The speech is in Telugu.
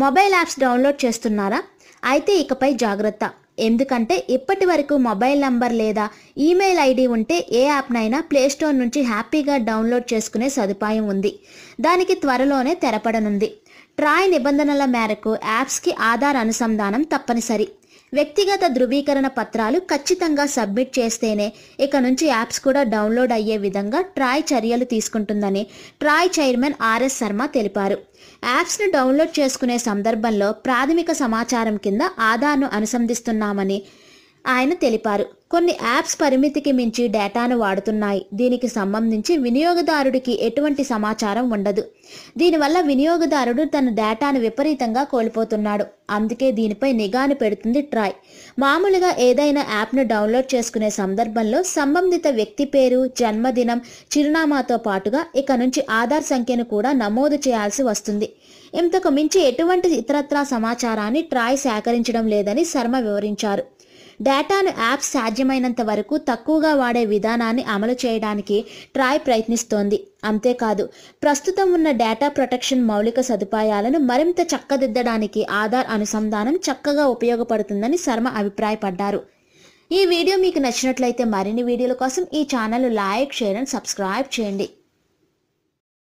మొబైల్ యాప్స్ డౌన్లోడ్ చేస్తున్నారా అయితే ఇకపై జాగ్రత్త ఎందుకంటే ఇప్పటి వరకు మొబైల్ నంబర్ లేదా ఈమెయిల్ ఐడి ఉంటే ఏ యాప్నైనా ప్లేస్టోర్ నుంచి హ్యాపీగా డౌన్లోడ్ చేసుకునే సదుపాయం ఉంది దానికి త్వరలోనే తెరపడనుంది ట్రాయ్ నిబంధనల మేరకు యాప్స్కి ఆధార్ అనుసంధానం తప్పనిసరి వ్యక్తిగత ధృవీకరణ పత్రాలు ఖచ్చితంగా సబ్మిట్ చేస్తేనే ఇక నుంచి యాప్స్ కూడా డౌన్లోడ్ అయ్యే విధంగా ట్రాయ్ చర్యలు తీసుకుంటుందని ట్రాయ్ చైర్మన్ ఆర్ఎస్ శర్మ తెలిపారు యాప్స్ను డౌన్లోడ్ చేసుకునే సందర్భంలో ప్రాథమిక సమాచారం కింద ఆధార్ను అనుసంధిస్తున్నామని ఆయన తెలిపారు కొన్ని యాప్స్ పరిమితికి మించి డేటాను వాడుతున్నాయి దీనికి సంబంధించి వినియోగదారుడికి ఎటువంటి సమాచారం ఉండదు దీనివల్ల వినియోగదారుడు తన డేటాను విపరీతంగా కోల్పోతున్నాడు అందుకే దీనిపై నిఘాను పెడుతుంది ట్రాయ్ మామూలుగా ఏదైనా యాప్ను డౌన్లోడ్ చేసుకునే సందర్భంలో సంబంధిత వ్యక్తి పేరు జన్మదినం చిరునామాతో పాటుగా ఇక నుంచి ఆధార్ సంఖ్యను కూడా నమోదు చేయాల్సి వస్తుంది ఇంతకు మించి ఎటువంటి ఇతరత్రా సమాచారాన్ని ట్రాయ్ సేకరించడం లేదని శర్మ వివరించారు డేటాను యాప్ సాధ్యమైనంత వరకు తక్కువగా వాడే విధానాన్ని అమలు చేయడానికి ట్రాయ్ ప్రయత్నిస్తోంది అంతేకాదు ప్రస్తుతం ఉన్న డేటా ప్రొటెక్షన్ మౌలిక సదుపాయాలను మరింత చక్కదిద్దడానికి ఆధార్ అనుసంధానం చక్కగా ఉపయోగపడుతుందని శర్మ అభిప్రాయపడ్డారు ఈ వీడియో మీకు నచ్చినట్లయితే మరిన్ని వీడియోల కోసం ఈ channel like share and subscribe చేయండి